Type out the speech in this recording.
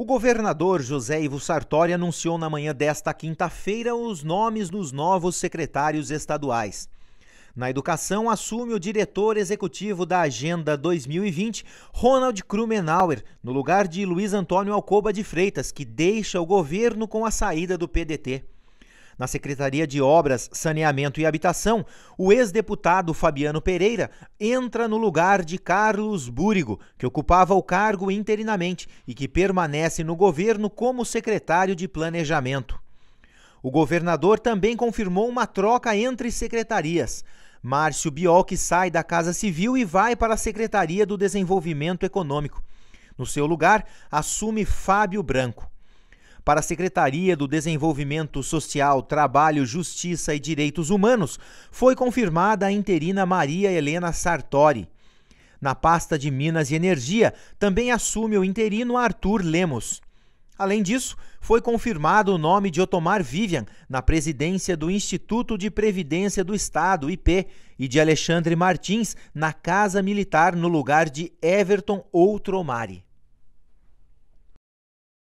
O governador José Ivo Sartori anunciou na manhã desta quinta-feira os nomes dos novos secretários estaduais. Na educação, assume o diretor executivo da Agenda 2020, Ronald Krumenauer, no lugar de Luiz Antônio Alcoba de Freitas, que deixa o governo com a saída do PDT. Na Secretaria de Obras, Saneamento e Habitação, o ex-deputado Fabiano Pereira entra no lugar de Carlos Búrigo, que ocupava o cargo interinamente e que permanece no governo como secretário de Planejamento. O governador também confirmou uma troca entre secretarias. Márcio que sai da Casa Civil e vai para a Secretaria do Desenvolvimento Econômico. No seu lugar, assume Fábio Branco para a Secretaria do Desenvolvimento Social, Trabalho, Justiça e Direitos Humanos, foi confirmada a interina Maria Helena Sartori. Na pasta de Minas e Energia, também assume o interino Arthur Lemos. Além disso, foi confirmado o nome de Otomar Vivian na presidência do Instituto de Previdência do Estado, IP, e de Alexandre Martins na Casa Militar no lugar de Everton Outromari.